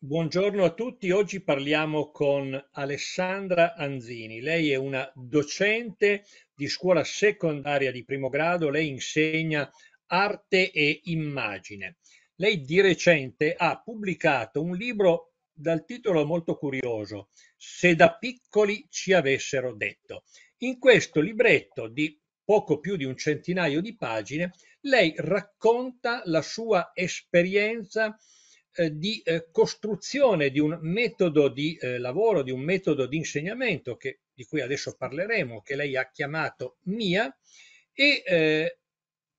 Buongiorno a tutti, oggi parliamo con Alessandra Anzini, lei è una docente di scuola secondaria di primo grado, lei insegna arte e immagine. Lei di recente ha pubblicato un libro dal titolo molto curioso, Se da piccoli ci avessero detto. In questo libretto di poco più di un centinaio di pagine, lei racconta la sua esperienza eh, di eh, costruzione di un metodo di eh, lavoro, di un metodo di insegnamento che, di cui adesso parleremo, che lei ha chiamato MIA, e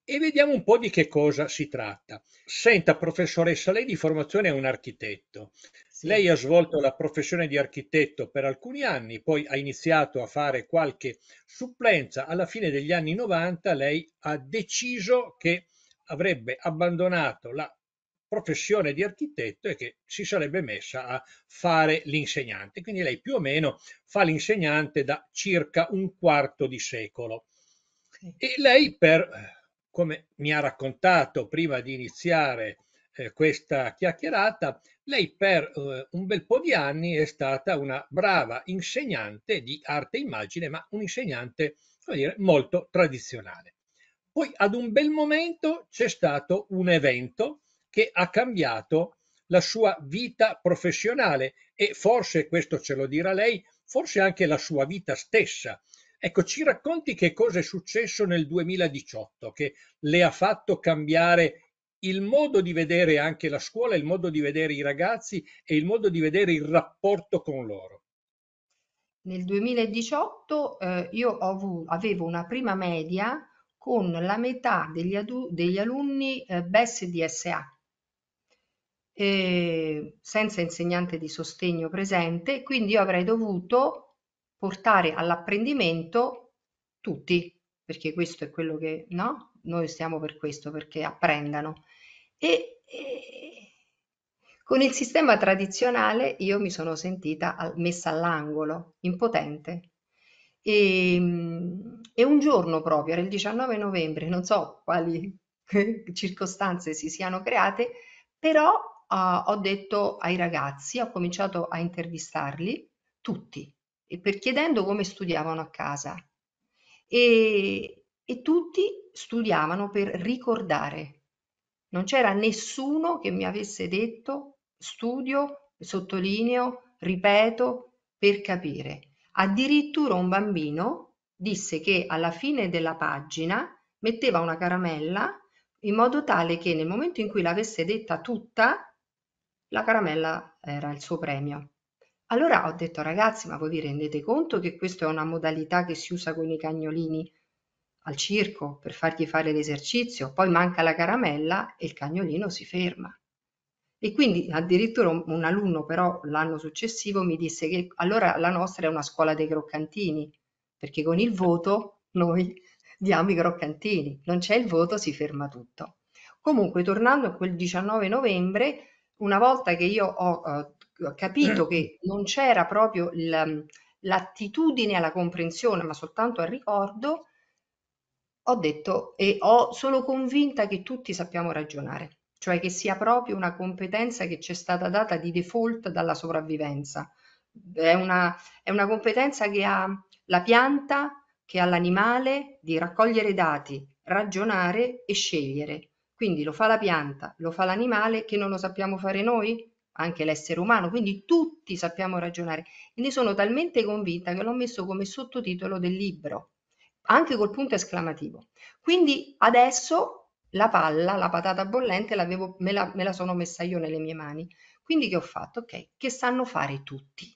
e vediamo un po' di che cosa si tratta. Senta, professoressa, lei di formazione è un architetto. Sì. Lei ha svolto la professione di architetto per alcuni anni, poi ha iniziato a fare qualche supplenza. Alla fine degli anni 90 lei ha deciso che avrebbe abbandonato la professione di architetto e che si sarebbe messa a fare l'insegnante. Quindi lei più o meno fa l'insegnante da circa un quarto di secolo. E lei, per, eh, come mi ha raccontato prima di iniziare eh, questa chiacchierata, lei per eh, un bel po' di anni è stata una brava insegnante di arte e immagine, ma un insegnante come dire, molto tradizionale. Poi ad un bel momento c'è stato un evento che ha cambiato la sua vita professionale e forse, questo ce lo dirà lei, forse anche la sua vita stessa. Ecco, ci racconti che cosa è successo nel 2018 che le ha fatto cambiare il modo di vedere anche la scuola, il modo di vedere i ragazzi e il modo di vedere il rapporto con loro. Nel 2018 eh, io avuto, avevo una prima media con la metà degli, adu- degli alunni eh, BES DSH eh, senza insegnante di sostegno presente, quindi io avrei dovuto portare all'apprendimento tutti, perché questo è quello che no? noi stiamo per questo, perché apprendano. E, e con il sistema tradizionale io mi sono sentita messa all'angolo, impotente. E, ehm, e un giorno proprio, era il 19 novembre, non so quali circostanze si siano create, però uh, ho detto ai ragazzi, ho cominciato a intervistarli tutti, e per, chiedendo come studiavano a casa. E, e tutti studiavano per ricordare. Non c'era nessuno che mi avesse detto studio, sottolineo, ripeto, per capire. Addirittura un bambino disse che alla fine della pagina metteva una caramella in modo tale che nel momento in cui l'avesse detta tutta la caramella era il suo premio. Allora ho detto ragazzi, ma voi vi rendete conto che questa è una modalità che si usa con i cagnolini al circo per fargli fare l'esercizio, poi manca la caramella e il cagnolino si ferma. E quindi addirittura un, un alunno però l'anno successivo mi disse che allora la nostra è una scuola dei croccantini, perché con il voto noi diamo i croccantini, non c'è il voto, si ferma tutto. Comunque tornando a quel 19 novembre una volta che io ho eh, capito che non c'era proprio mm, l'attitudine alla comprensione, ma soltanto al ricordo, ho detto e ho, sono convinta che tutti sappiamo ragionare, cioè che sia proprio una competenza che ci è stata data di default dalla sopravvivenza. È una, è una competenza che ha la pianta, che ha l'animale di raccogliere dati, ragionare e scegliere quindi lo fa la pianta, lo fa l'animale che non lo sappiamo fare noi, anche l'essere umano, quindi tutti sappiamo ragionare. E ne sono talmente convinta che l'ho messo come sottotitolo del libro, anche col punto esclamativo. Quindi adesso la palla, la patata bollente, me la, me la sono messa io nelle mie mani. Quindi che ho fatto? Ok, che sanno fare tutti.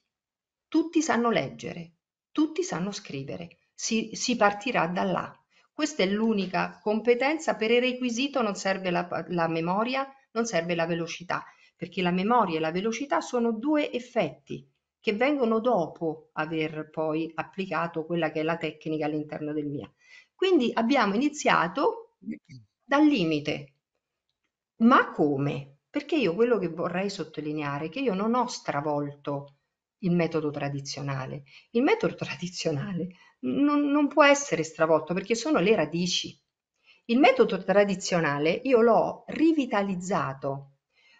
Tutti sanno leggere, tutti sanno scrivere. Si, si partirà da là. Questa è l'unica competenza, per il requisito non serve la, la memoria, non serve la velocità, perché la memoria e la velocità sono due effetti che vengono dopo aver poi applicato quella che è la tecnica all'interno del MIA. Quindi abbiamo iniziato dal limite. Ma come? Perché io quello che vorrei sottolineare è che io non ho stravolto il metodo tradizionale. Il metodo tradizionale non, non può essere stravolto perché sono le radici. Il metodo tradizionale io l'ho rivitalizzato,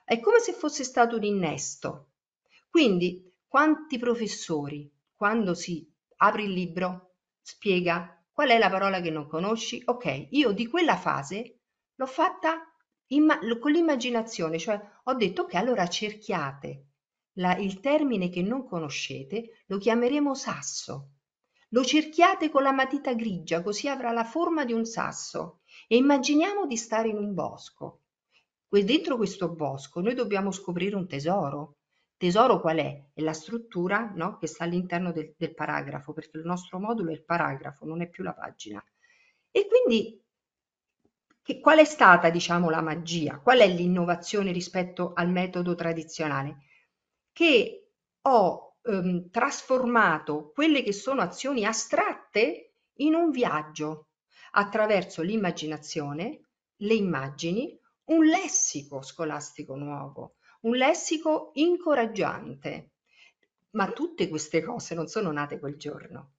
è come se fosse stato un innesto. Quindi quanti professori, quando si apre il libro, spiega qual è la parola che non conosci, ok, io di quella fase l'ho fatta con l'immaginazione, cioè ho detto che okay, allora cerchiate la, il termine che non conoscete, lo chiameremo sasso. Lo cerchiate con la matita grigia così avrà la forma di un sasso e immaginiamo di stare in un bosco. dentro questo bosco noi dobbiamo scoprire un tesoro. Tesoro qual è? È la struttura no? che sta all'interno del, del paragrafo, perché il nostro modulo è il paragrafo, non è più la pagina. E quindi che, qual è stata diciamo, la magia? Qual è l'innovazione rispetto al metodo tradizionale? Che ho ehm, trasformato quelle che sono azioni astratte in un viaggio attraverso l'immaginazione, le immagini, un lessico scolastico nuovo, un lessico incoraggiante. Ma tutte queste cose non sono nate quel giorno.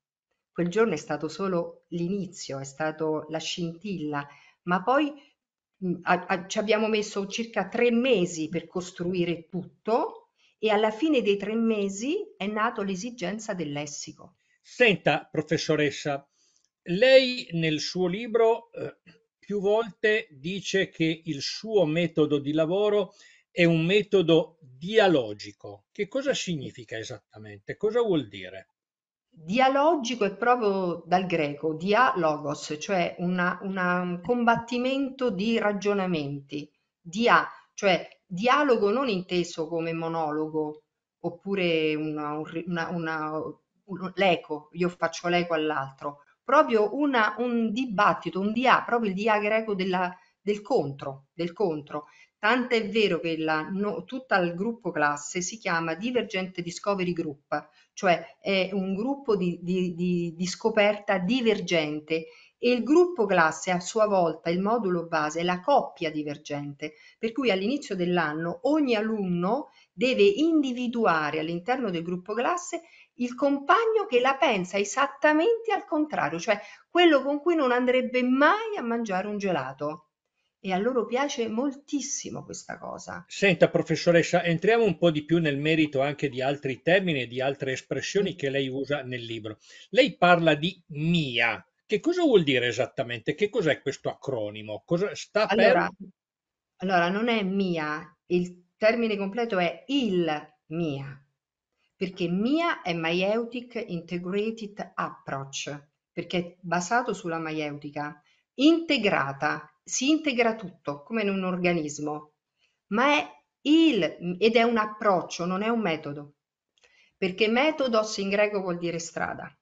Quel giorno è stato solo l'inizio, è stato la scintilla, ma poi a, a, ci abbiamo messo circa tre mesi per costruire tutto e alla fine dei tre mesi è nata l'esigenza del lessico. Senta, professoressa, lei nel suo libro eh, più volte dice che il suo metodo di lavoro è un metodo dialogico. Che cosa significa esattamente? Cosa vuol dire? Dialogico è proprio dal greco, dialogos, cioè una, una, un combattimento di ragionamenti. Dia, cioè dialogo non inteso come monologo oppure una, una, una, l'eco, io faccio l'eco all'altro, proprio un dibattito, un dia, proprio il dia greco della, del contro, del contro. Tant'è vero che la, no, tutta il gruppo classe si chiama Divergente Discovery Group, cioè è un gruppo di, di, di, di scoperta divergente e il gruppo classe a sua volta il modulo base è la coppia divergente, per cui all'inizio dell'anno ogni alunno deve individuare all'interno del gruppo classe il compagno che la pensa esattamente al contrario, cioè quello con cui non andrebbe mai a mangiare un gelato. E a loro piace moltissimo questa cosa. Senta, professoressa, entriamo un po' di più nel merito anche di altri termini e di altre espressioni mm. che lei usa nel libro. Lei parla di mia, che cosa vuol dire esattamente? Che cos'è questo acronimo? Cosa sta allora, per... allora, non è mia, il termine completo è il mia, perché mia è Myeutic Integrated Approach, perché è basato sulla maieutica, integrata, si integra tutto come in un organismo, ma è il ed è un approccio, non è un metodo, perché metodos in greco vuol dire strada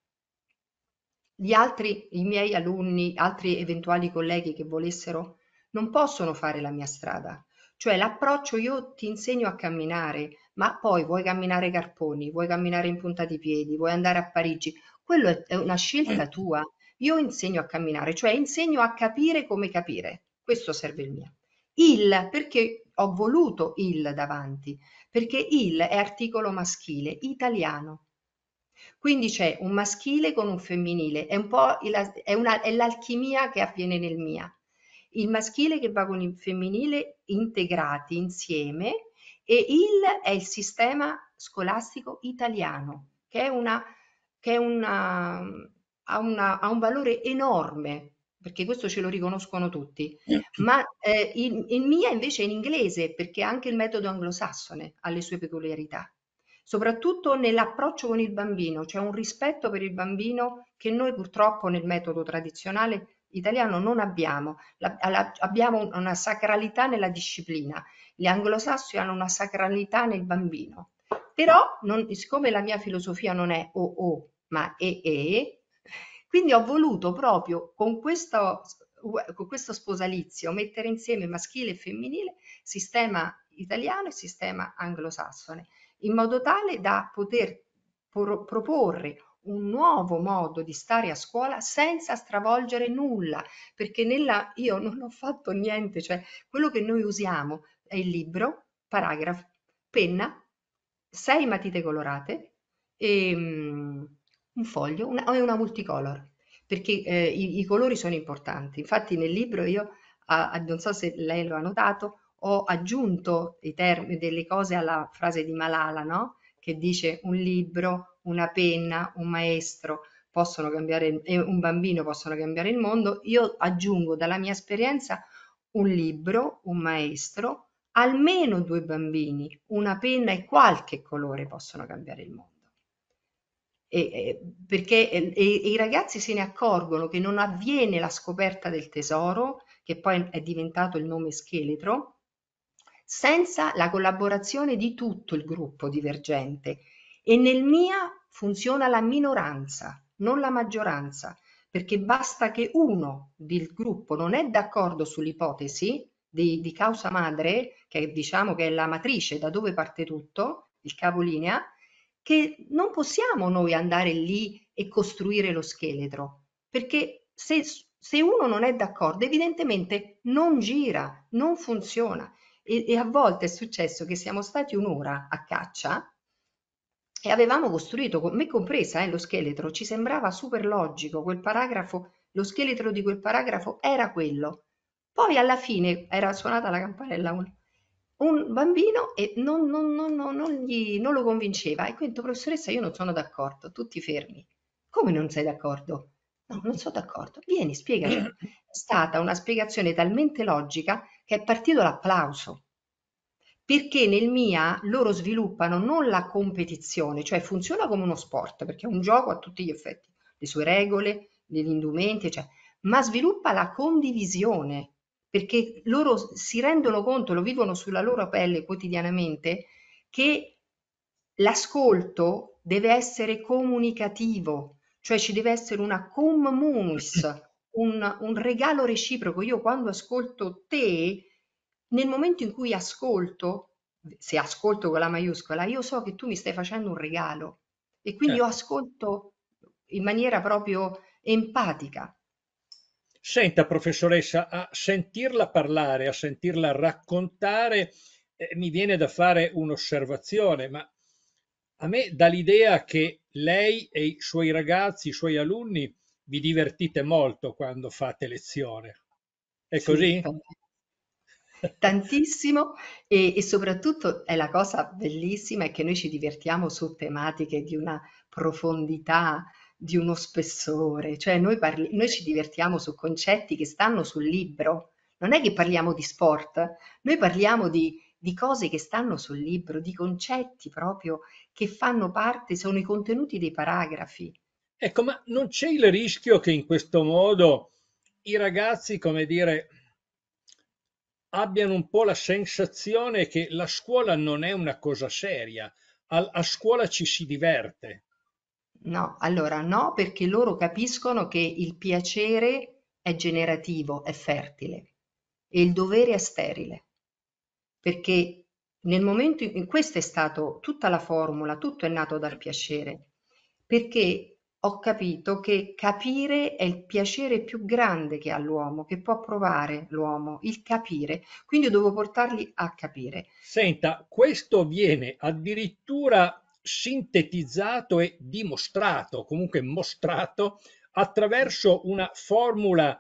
gli altri, i miei alunni, altri eventuali colleghi che volessero, non possono fare la mia strada. Cioè l'approccio io ti insegno a camminare, ma poi vuoi camminare carponi, vuoi camminare in punta di piedi, vuoi andare a Parigi, quello è, è una scelta mm. tua. Io insegno a camminare, cioè insegno a capire come capire. Questo serve il mio. Il, perché ho voluto il davanti, perché il è articolo maschile, italiano. Quindi c'è un maschile con un femminile, è un po' l'alchimia che avviene nel mia. Il maschile che va con il femminile integrati insieme e il è il sistema scolastico italiano che, una, che una, ha, una, ha un valore enorme perché questo ce lo riconoscono tutti, certo. ma eh, il, il, mia invece è in inglese, perché anche il metodo anglosassone ha le sue peculiarità soprattutto nell'approccio con il bambino, c'è un rispetto per il bambino che noi purtroppo nel metodo tradizionale italiano non abbiamo, la, la, abbiamo una sacralità nella disciplina, gli anglosassoni hanno una sacralità nel bambino, però non, siccome la mia filosofia non è o o ma e e, quindi ho voluto proprio con questo, con questo sposalizio mettere insieme maschile e femminile, sistema italiano e sistema anglosassone in modo tale da poter por- proporre un nuovo modo di stare a scuola senza stravolgere nulla, perché nella, io non ho fatto niente, cioè quello che noi usiamo è il libro, paragrafo, penna, sei matite colorate e um, un foglio una, e una multicolor, perché eh, i, i, colori sono importanti. Infatti nel libro io, ah, non so se lei lo ha notato, ho aggiunto termini delle cose alla frase di Malala, no? che dice un libro, una penna, un maestro possono cambiare, e un bambino possono cambiare il mondo, io aggiungo dalla mia esperienza un libro, un maestro, almeno due bambini, una penna e qualche colore possono cambiare il mondo. E, e, perché e, i ragazzi se ne accorgono che non avviene la scoperta del tesoro, che poi è diventato il nome scheletro, senza la collaborazione di tutto il gruppo divergente e nel MIA funziona la minoranza, non la maggioranza, perché basta che uno del gruppo non è d'accordo sull'ipotesi di, di causa madre, che diciamo che è la matrice da dove parte tutto, il capolinea, che non possiamo noi andare lì e costruire lo scheletro, perché se, se uno non è d'accordo evidentemente non gira, non funziona e, e a volte è successo che siamo stati un'ora a caccia e avevamo costruito, me compresa, eh, lo scheletro, ci sembrava super logico, quel paragrafo, lo scheletro di quel paragrafo era quello. Poi alla fine era suonata la campanella un, un bambino e non, non, non, non, gli, non lo convinceva e quindi professoressa io non sono d'accordo, tutti fermi. Come non sei d'accordo? No, non sono d'accordo. Vieni, spiegami. È stata una spiegazione talmente logica che è partito l'applauso. Perché nel MIA loro sviluppano non la competizione, cioè funziona come uno sport, perché è un gioco a tutti gli effetti, le sue regole, gli indumenti, cioè, ma sviluppa la condivisione, perché loro si rendono conto, lo vivono sulla loro pelle quotidianamente, che l'ascolto deve essere comunicativo, cioè ci deve essere una communis, un, un regalo reciproco. Io quando ascolto te, nel momento in cui ascolto, se ascolto con la maiuscola, io so che tu mi stai facendo un regalo e quindi certo. io ascolto in maniera proprio empatica. Senta, professoressa, a sentirla parlare, a sentirla raccontare, eh, mi viene da fare un'osservazione, ma a me dà l'idea che lei e i suoi ragazzi, i suoi alunni, vi divertite molto quando fate lezione. È sì, così? Tantissimo e, e, soprattutto è la cosa bellissima è che noi ci divertiamo su tematiche di una profondità, di uno spessore, cioè noi, parli, noi ci divertiamo su concetti che stanno sul libro, non è che parliamo di sport, noi parliamo di di cose che stanno sul libro, di concetti proprio che fanno parte, sono i contenuti dei paragrafi. Ecco, ma non c'è il rischio che in questo modo i ragazzi, come dire, abbiano un po' la sensazione che la scuola non è una cosa seria, a, a scuola ci si diverte. No, allora no, perché loro capiscono che il piacere è generativo, è fertile e il dovere è sterile perché nel momento in cui questa è stata tutta la formula, tutto è nato dal piacere, perché ho capito che capire è il piacere più grande che ha l'uomo, che può provare l'uomo, il capire, quindi devo portarli a capire. Senta, questo viene addirittura sintetizzato e dimostrato, comunque mostrato, attraverso una formula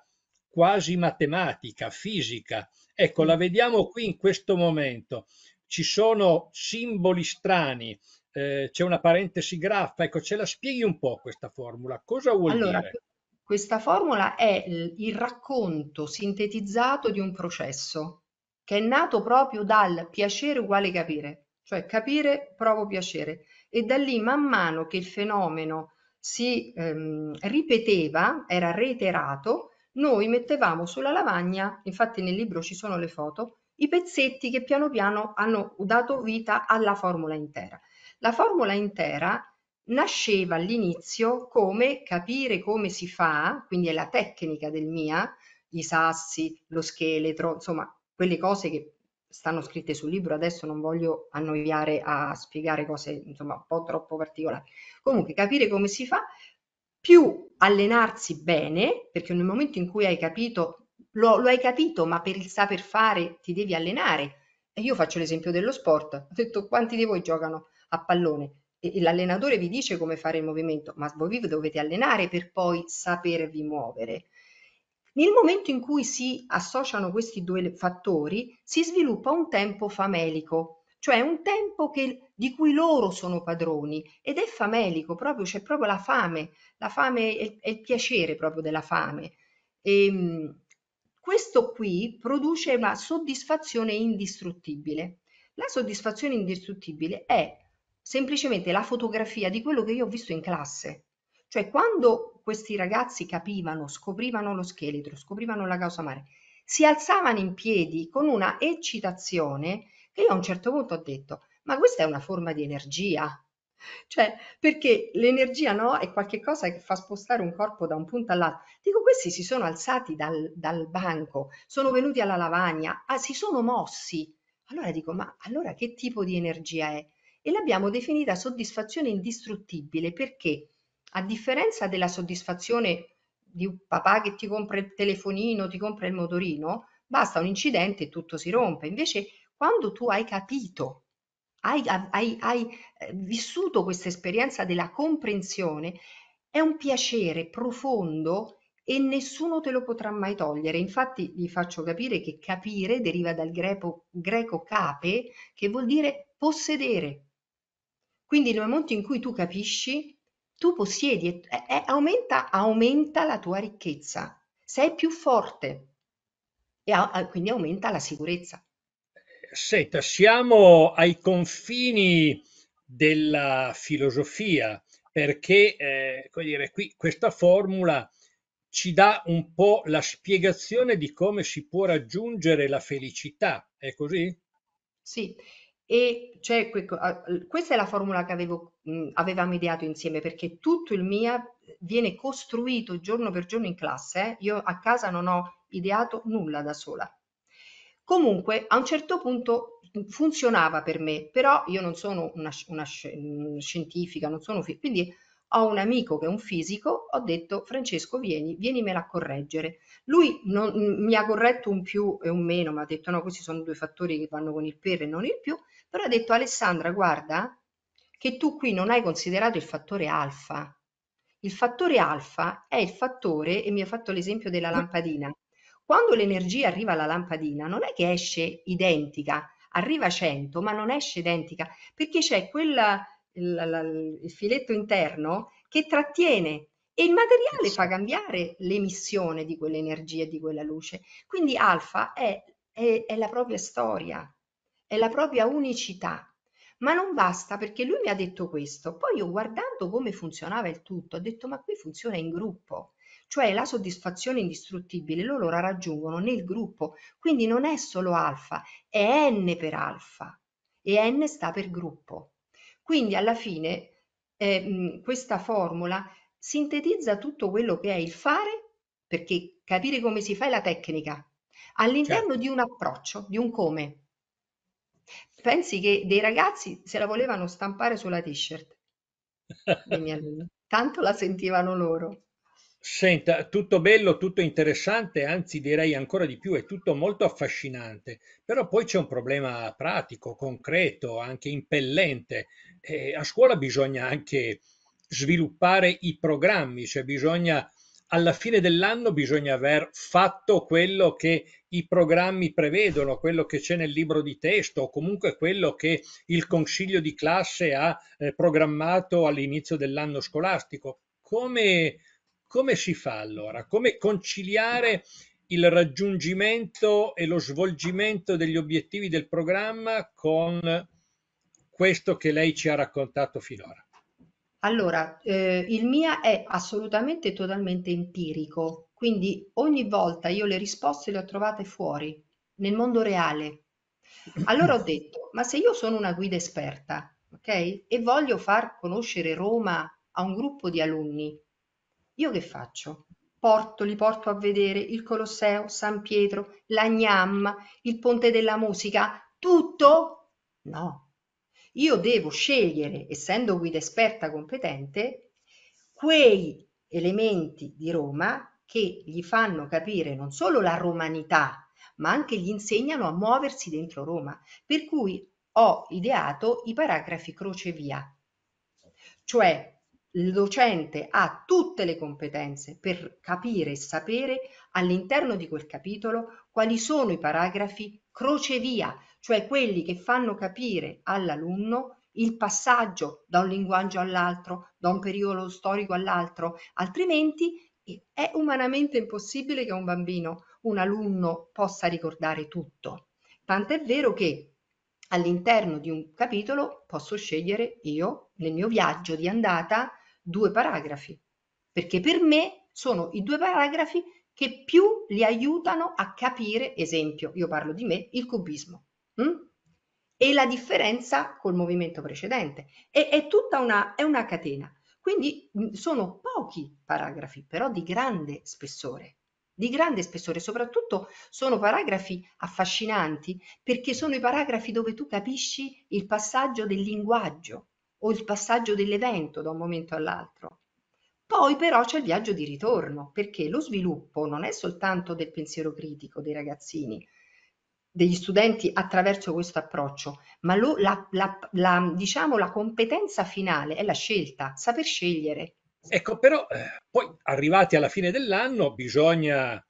quasi matematica, fisica. Ecco, la mm. vediamo qui in questo momento. Ci sono simboli strani, eh, c'è una parentesi graffa, ecco, ce la spieghi un po' questa formula, cosa vuol allora, dire? Questa formula è il racconto sintetizzato di un processo che è nato proprio dal piacere uguale capire, cioè capire provo piacere e da lì man mano che il fenomeno si ehm, ripeteva, era reiterato, noi mettevamo sulla lavagna, infatti nel libro ci sono le foto, i pezzetti che piano piano hanno dato vita alla formula intera. La formula intera nasceva all'inizio come capire come si fa, quindi è la tecnica del MIA, i sassi, lo scheletro, insomma quelle cose che stanno scritte sul libro, adesso non voglio annoiare a spiegare cose insomma un po' troppo particolari. Comunque capire come si fa più allenarsi bene, perché nel momento in cui hai capito, lo, lo hai capito, ma per il saper fare ti devi allenare. E io faccio l'esempio dello sport, ho detto quanti di voi giocano a pallone e, e l'allenatore vi dice come fare il movimento, ma voi vi dovete allenare per poi sapervi muovere. Nel momento in cui si associano questi due fattori, si sviluppa un tempo famelico, cioè un tempo che, di cui loro sono padroni ed è famelico, proprio c'è proprio la fame, la fame è, è il piacere proprio della fame. E, ehm, questo qui produce una soddisfazione indistruttibile. La soddisfazione indistruttibile è semplicemente la fotografia di quello che io ho visto in classe. Cioè quando questi ragazzi capivano, scoprivano lo scheletro, scoprivano la causa mare, si alzavano in piedi con una eccitazione che io a un certo punto ho detto, ma questa è una forma di energia. Cioè, perché l'energia no, è qualcosa che fa spostare un corpo da un punto all'altro. Dico, questi si sono alzati dal, dal banco, sono venuti alla lavagna, ah, si sono mossi. Allora dico, ma allora che tipo di energia è? E l'abbiamo definita soddisfazione indistruttibile perché, a differenza della soddisfazione di un papà che ti compra il telefonino, ti compra il motorino, basta un incidente e tutto si rompe. Invece quando tu hai capito, hai, hai, hai eh, vissuto questa esperienza della comprensione, è un piacere profondo e nessuno te lo potrà mai togliere. Infatti vi faccio capire che capire deriva dal greco, greco cape, che vuol dire possedere. Quindi nel momento in cui tu capisci, tu possiedi e, e eh, eh, aumenta, aumenta, la tua ricchezza, sei più forte e a, quindi aumenta la sicurezza. Senta, siamo ai confini della filosofia, perché eh, dire, qui, questa formula ci dà un po' la spiegazione di come si può raggiungere la felicità, è così? Sì, e cioè, questa è la formula che avevo, mh, avevamo ideato insieme perché tutto il mio viene costruito giorno per giorno in classe, eh? io a casa non ho ideato nulla da sola, Comunque, a un certo punto funzionava per me, però io non sono una, una scientifica, non sono... Quindi ho un amico che è un fisico, ho detto Francesco vieni, vienimela a correggere. Lui non, mi ha corretto un più e un meno, ma ha detto no, questi sono due fattori che vanno con il per e non il più, però ha detto Alessandra guarda che tu qui non hai considerato il fattore alfa. Il fattore alfa è il fattore, e mi ha fatto l'esempio della lampadina, quando l'energia arriva alla lampadina non è che esce identica, arriva 100 ma non esce identica perché c'è quella, il, il filetto interno che trattiene e il materiale fa esatto. cambiare l'emissione di quell'energia e di quella luce. Quindi alfa è, è, è la propria storia, è la propria unicità. Ma non basta perché lui mi ha detto questo. Poi io guardando come funzionava il tutto ho detto ma qui funziona in gruppo cioè la soddisfazione indistruttibile loro la raggiungono nel gruppo, quindi non è solo alfa, è N per alfa e N sta per gruppo. Quindi alla fine eh, questa formula sintetizza tutto quello che è il fare, perché capire come si fa è la tecnica, all'interno certo. di un approccio, di un come. Pensi che dei ragazzi se la volevano stampare sulla t-shirt, tanto la sentivano loro. Senta, tutto bello, tutto interessante, anzi direi ancora di più, è tutto molto affascinante, però poi c'è un problema pratico, concreto, anche impellente. Eh, a scuola bisogna anche sviluppare i programmi, cioè bisogna alla fine dell'anno bisogna aver fatto quello che i programmi prevedono, quello che c'è nel libro di testo o comunque quello che il consiglio di classe ha eh, programmato all'inizio dell'anno scolastico. Come come si fa allora? Come conciliare il raggiungimento e lo svolgimento degli obiettivi del programma con questo che lei ci ha raccontato finora? Allora, eh, il mio è assolutamente totalmente empirico, quindi ogni volta io le risposte le ho trovate fuori, nel mondo reale. Allora ho detto, ma se io sono una guida esperta, ok? E voglio far conoscere Roma a un gruppo di alunni, io che faccio? Porto, li porto a vedere il Colosseo, San Pietro, la Gnamma, il Ponte della Musica, tutto? No. Io devo scegliere, essendo guida esperta competente, quei elementi di Roma che gli fanno capire non solo la romanità, ma anche gli insegnano a muoversi dentro Roma. Per cui ho ideato i paragrafi crocevia, cioè il docente ha tutte le competenze per capire e sapere all'interno di quel capitolo quali sono i paragrafi crocevia, cioè quelli che fanno capire all'alunno il passaggio da un linguaggio all'altro, da un periodo storico all'altro, altrimenti eh, è umanamente impossibile che un bambino, un alunno possa ricordare tutto. Tant'è vero che all'interno di un capitolo posso scegliere io nel mio viaggio di andata due paragrafi, perché per me sono i due paragrafi che più li aiutano a capire, esempio, io parlo di me, il cubismo. Mh? Hm? E la differenza col movimento precedente. E, è tutta una, è una catena. Quindi sono pochi paragrafi, però di grande spessore, di grande spessore, soprattutto sono paragrafi affascinanti perché sono i paragrafi dove tu capisci il passaggio del linguaggio, o il passaggio dell'evento da un momento all'altro. Poi però c'è il viaggio di ritorno, perché lo sviluppo non è soltanto del pensiero critico dei ragazzini, degli studenti attraverso questo approccio, ma lo, la, la, la, diciamo, la competenza finale è la scelta, saper scegliere. Ecco, però eh, poi arrivati alla fine dell'anno bisogna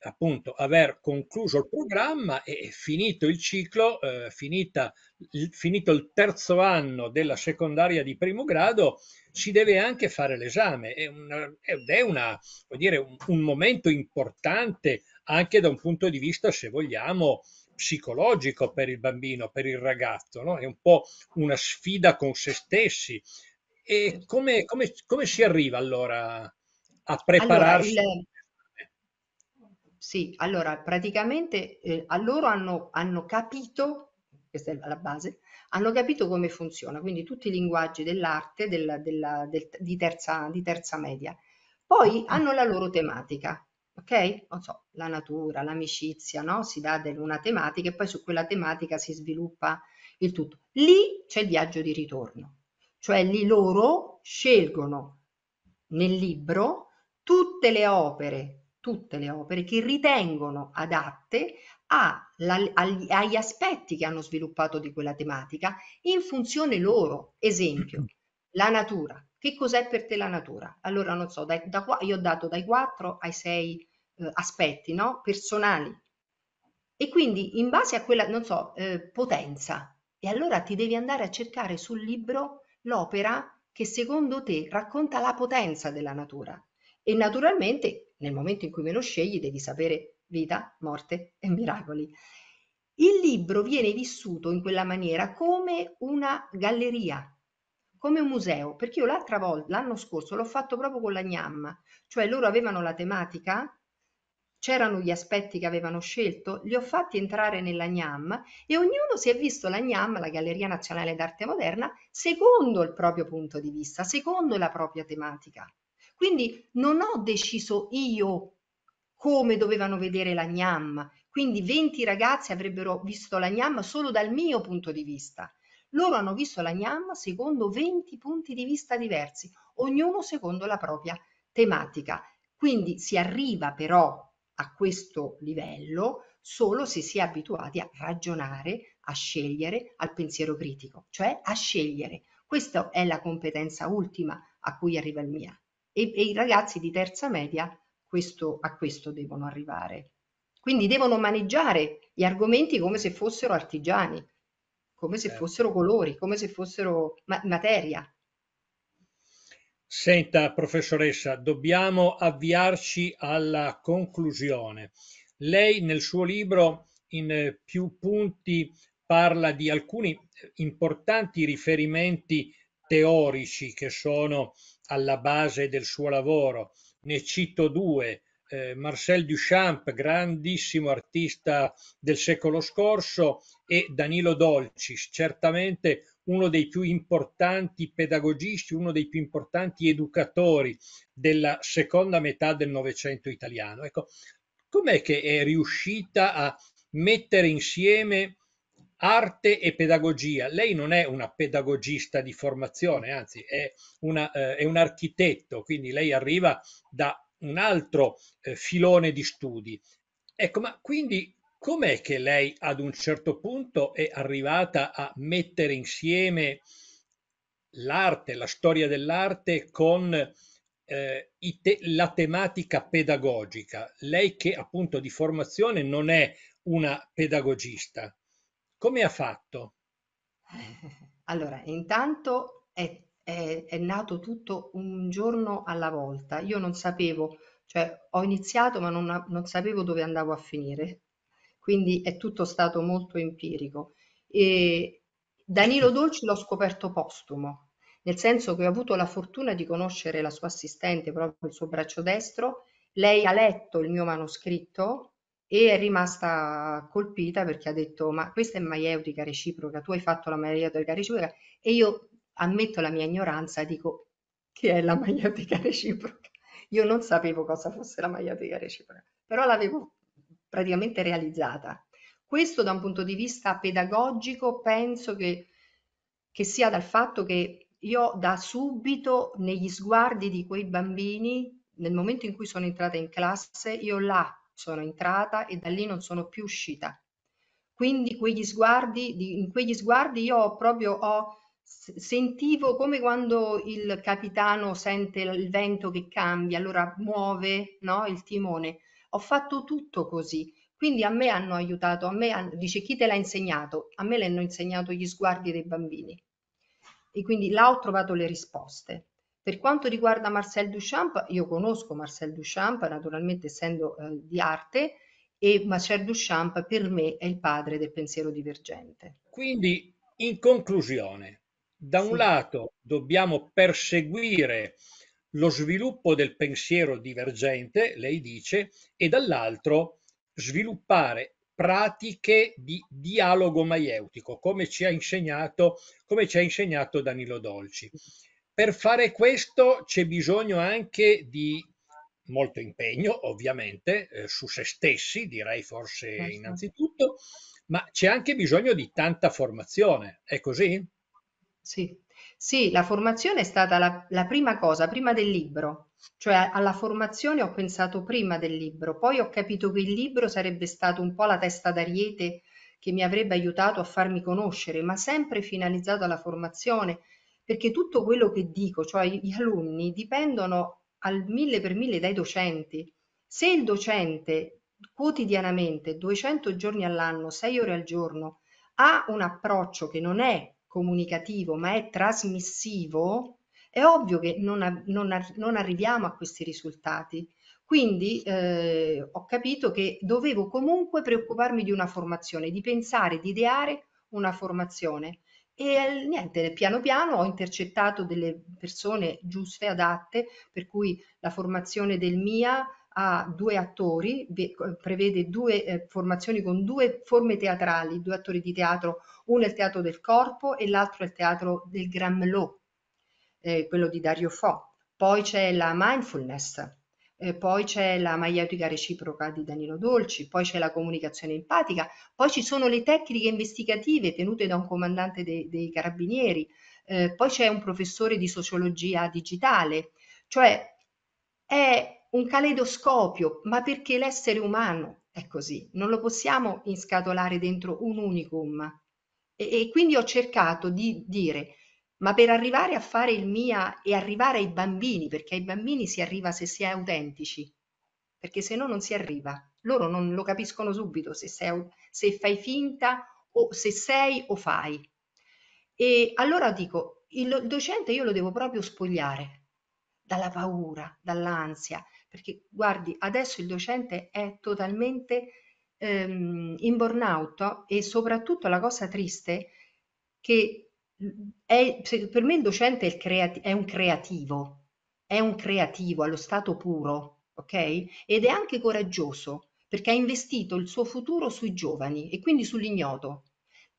appunto aver concluso il programma e finito il ciclo, eh, finita, il, finito il terzo anno della secondaria di primo grado, si deve anche fare l'esame è una, ed è una, dire, un, un, momento importante anche da un punto di vista, se vogliamo, psicologico per il bambino, per il ragazzo, no? è un po' una sfida con se stessi. E come, come, come si arriva allora a prepararsi? Allora, il sì, allora praticamente eh, a loro hanno, hanno capito, questa è la base, hanno capito come funziona, quindi tutti i linguaggi dell'arte della, della, del, di, terza, di terza media. Poi hanno la loro tematica, ok? Non so, la natura, l'amicizia, no? Si dà una tematica e poi su quella tematica si sviluppa il tutto. Lì c'è il viaggio di ritorno, cioè lì loro scelgono nel libro tutte le opere tutte le opere che ritengono adatte a, la, agli, agli, aspetti che hanno sviluppato di quella tematica in funzione loro. Esempio, la natura. Che cos'è per te la natura? Allora, non so, da, da qua, io ho dato dai quattro ai sei eh, aspetti no? personali. E quindi in base a quella, non so, eh, potenza. E allora ti devi andare a cercare sul libro l'opera che secondo te racconta la potenza della natura. E naturalmente nel momento in cui me lo scegli devi sapere vita, morte e miracoli. Il libro viene vissuto in quella maniera come una galleria, come un museo, perché io l'altra volta, l'anno scorso, l'ho fatto proprio con la gnam, cioè loro avevano la tematica, c'erano gli aspetti che avevano scelto, li ho fatti entrare nella gnam e ognuno si è visto la gnam, la Galleria Nazionale d'Arte Moderna, secondo il proprio punto di vista, secondo la propria tematica. Quindi non ho deciso io come dovevano vedere la gnam, quindi 20 ragazzi avrebbero visto la gnam solo dal mio punto di vista. Loro hanno visto la gnam secondo 20 punti di vista diversi, ognuno secondo la propria tematica. Quindi si arriva però a questo livello solo se si è abituati a ragionare, a scegliere, al pensiero critico, cioè a scegliere. Questa è la competenza ultima a cui arriva il MIA e, e i ragazzi di terza media questo, a questo devono arrivare. Quindi devono maneggiare gli argomenti come se fossero artigiani, come se certo. fossero colori, come se fossero ma materia. Senta, professoressa, dobbiamo avviarci alla conclusione. Lei nel suo libro in più punti parla di alcuni importanti riferimenti teorici che sono alla base del suo lavoro. Ne cito due. Eh, Marcel Duchamp, grandissimo artista del secolo scorso, e Danilo Dolcis, certamente uno dei più importanti pedagogisti, uno dei più importanti educatori della seconda metà del Novecento italiano. Ecco, com'è che è riuscita a mettere insieme arte e pedagogia. Lei non è una pedagogista di formazione, anzi è, una, eh, è un architetto, quindi lei arriva da un altro eh, filone di studi. Ecco, ma quindi com'è che lei ad un certo punto è arrivata a mettere insieme l'arte, la storia dell'arte con eh, te la tematica pedagogica? Lei che appunto di formazione non è una pedagogista. Come ha fatto? Allora, intanto è, è- è nato tutto un giorno alla volta. Io non sapevo, cioè ho iniziato ma non, non sapevo dove andavo a finire. Quindi è tutto stato molto empirico. E Danilo Dolci l'ho scoperto postumo, nel senso che ho avuto la fortuna di conoscere la sua assistente, proprio il suo braccio destro. Lei ha letto il mio manoscritto e è rimasta colpita perché ha detto ma questa è maieutica reciproca, tu hai fatto la maieutica reciproca e io ammetto la mia ignoranza e dico che è la maieutica reciproca. Io non sapevo cosa fosse la maieutica reciproca, però l'avevo praticamente realizzata. Questo da un punto di vista pedagogico penso che, che sia dal fatto che io da subito negli sguardi di quei bambini, nel momento in cui sono entrata in classe, io là sono entrata e da lì non sono più uscita. Quindi quegli sguardi, in quegli sguardi io proprio ho, sentivo come quando il capitano sente il vento che cambia, allora muove no, il timone. Ho fatto tutto così. Quindi a me hanno aiutato, a me dice chi te l'ha insegnato? A me l'hanno insegnato gli sguardi dei bambini. E quindi là ho trovato le risposte. Per quanto riguarda Marcel Duchamp, io conosco Marcel Duchamp, naturalmente essendo eh, di arte, e Marcel Duchamp per me è il padre del pensiero divergente. Quindi, in conclusione, da sì. un lato dobbiamo perseguire lo sviluppo del pensiero divergente, lei dice, e dall'altro sviluppare pratiche di dialogo maieutico, come ci ha insegnato, ci ha insegnato Danilo Dolci. Per fare questo c'è bisogno anche di molto impegno, ovviamente, eh, su se stessi, direi forse certo. innanzitutto, ma c'è anche bisogno di tanta formazione, è così? Sì, sì la formazione è stata la, la prima cosa, prima del libro, cioè alla formazione ho pensato prima del libro, poi ho capito che il libro sarebbe stato un po' la testa d'ariete che mi avrebbe aiutato a farmi conoscere, ma sempre finalizzato alla formazione, perché tutto quello che dico, cioè gli alunni, dipendono al mille per mille dai docenti. Se il docente quotidianamente, 200 giorni all'anno, 6 ore al giorno, ha un approccio che non è comunicativo ma è trasmissivo, è ovvio che non, non, non arriviamo a questi risultati. Quindi eh, ho capito che dovevo comunque preoccuparmi di una formazione, di pensare, di ideare una formazione e niente, piano piano ho intercettato delle persone giuste, adatte, per cui la formazione del MIA ha due attori, prevede due eh, formazioni con due forme teatrali, due attori di teatro, uno è il teatro del corpo e l'altro è il teatro del Gramlò, eh, quello di Dario Fo. Poi c'è la mindfulness, eh, poi c'è la maieutica reciproca di Danilo Dolci, poi c'è la comunicazione empatica, poi ci sono le tecniche investigative tenute da un comandante de dei carabinieri, eh, poi c'è un professore di sociologia digitale, cioè è un caleidoscopio, ma perché l'essere umano è così, non lo possiamo inscatolare dentro un unicum. E, e quindi ho cercato di dire ma per arrivare a fare il mia e arrivare ai bambini, perché ai bambini si arriva se si è autentici, perché se no non si arriva. Loro non lo capiscono subito se, sei, se fai finta o se sei o fai. E allora dico, il docente io lo devo proprio spogliare dalla paura, dall'ansia, perché guardi, adesso il docente è totalmente ehm, in burnout e soprattutto la cosa triste che è, per me il docente è, il creati- è un creativo, è un creativo allo stato puro, ok? Ed è anche coraggioso perché ha investito il suo futuro sui giovani e quindi sull'ignoto.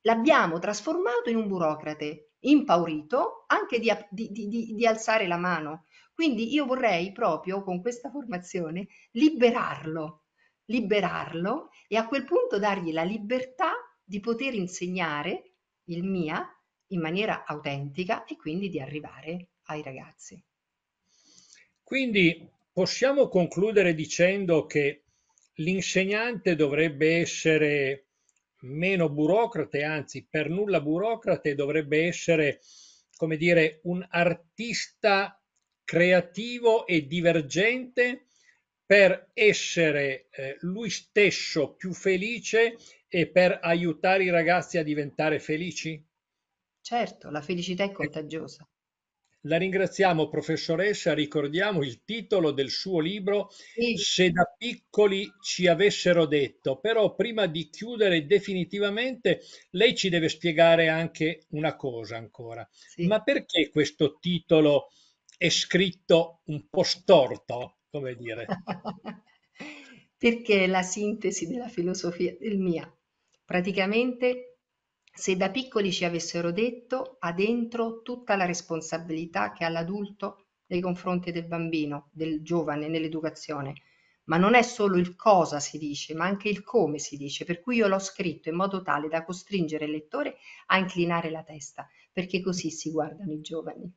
L'abbiamo trasformato in un burocrate impaurito anche di, di, di, di alzare la mano. Quindi io vorrei proprio con questa formazione liberarlo, liberarlo e a quel punto dargli la libertà di poter insegnare il mia in maniera autentica e quindi di arrivare ai ragazzi. Quindi possiamo concludere dicendo che l'insegnante dovrebbe essere meno burocrate, anzi per nulla burocrate, dovrebbe essere, come dire, un artista creativo e divergente per essere eh, lui stesso più felice e per aiutare i ragazzi a diventare felici? Certo, la felicità è contagiosa. La ringraziamo, professoressa. Ricordiamo il titolo del suo libro, Sì. Se da piccoli ci avessero detto. Però prima di chiudere definitivamente, lei ci deve spiegare anche una cosa ancora. Sì. Ma perché questo titolo è scritto un po' storto, come dire? Perché è la sintesi della filosofia del mia. Praticamente se da piccoli ci avessero detto ha dentro tutta la responsabilità che ha l'adulto nei confronti del bambino, del giovane, nell'educazione. Ma non è solo il cosa si dice, ma anche il come si dice, per cui io l'ho scritto in modo tale da costringere il lettore a inclinare la testa, perché così si guardano i giovani.